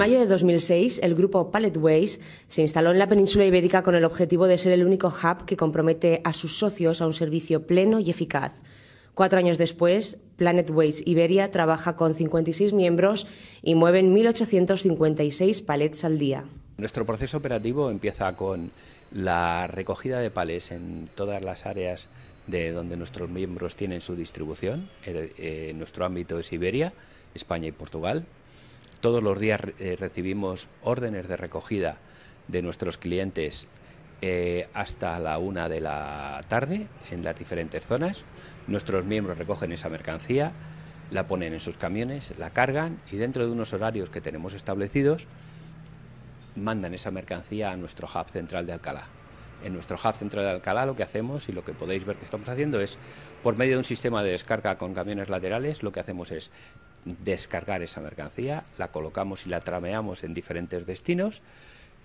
En mayo de 2006, el grupo Paletways se instaló en la península ibérica con el objetivo de ser el único hub que compromete a sus socios a un servicio pleno y eficaz. Cuatro años después, Planetways Iberia trabaja con 56 miembros y mueven 1.856 palets al día. Nuestro proceso operativo empieza con la recogida de palets en todas las áreas de donde nuestros miembros tienen su distribución. Eh, nuestro ámbito es Iberia, España y Portugal. Todos los días eh, recibimos órdenes de recogida de nuestros clientes eh, hasta la una de la tarde en las diferentes zonas. Nuestros miembros recogen esa mercancía, la ponen en sus camiones, la cargan y dentro de unos horarios que tenemos establecidos mandan esa mercancía a nuestro hub central de Alcalá en nuestro hub central de Alcalá lo que hacemos y lo que podéis ver que estamos haciendo es, por medio de un sistema de descarga con camiones laterales, lo que hacemos es descargar esa mercancía, la colocamos y la trameamos en diferentes destinos.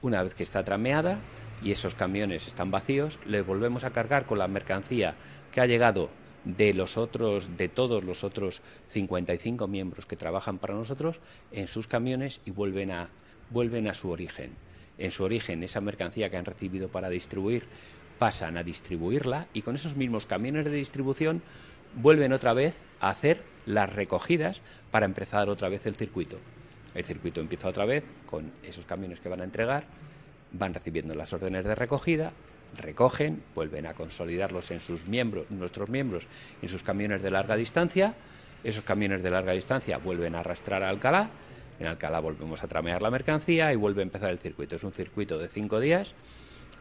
Una vez que está trameada y esos camiones están vacíos, le volvemos a cargar con la mercancía que ha llegado de los otros de todos los otros 55 miembros que trabajan para nosotros en sus camiones y vuelven a vuelven a su origen en su origen esa mercancía que han recibido para distribuir, pasan a distribuirla y con esos mismos camiones de distribución vuelven otra vez a hacer las recogidas para empezar otra vez el circuito. El circuito empieza otra vez con esos camiones que van a entregar, van recibiendo las órdenes de recogida, recogen, vuelven a consolidarlos en sus miembros, nuestros miembros, en sus camiones de larga distancia, esos camiones de larga distancia vuelven a arrastrar a Alcalá en Alcalá volvemos a tramear la mercancía y vuelve a empezar el circuito. Es un circuito de cinco días,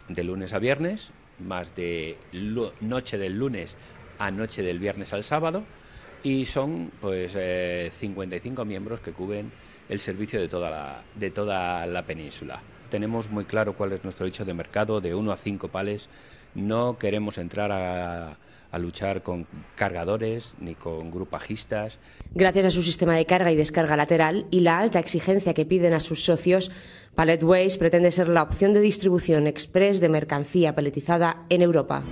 de lunes a viernes, más de noche del lunes a noche del viernes al sábado, y son pues 55 eh, miembros que cubren el servicio de toda la, de toda la península. Tenemos muy claro cuál es nuestro dicho de mercado de uno a cinco pales. No queremos entrar a, a luchar con cargadores ni con grupajistas. Gracias a su sistema de carga y descarga lateral y la alta exigencia que piden a sus socios, Palletways pretende ser la opción de distribución express de mercancía paletizada en Europa.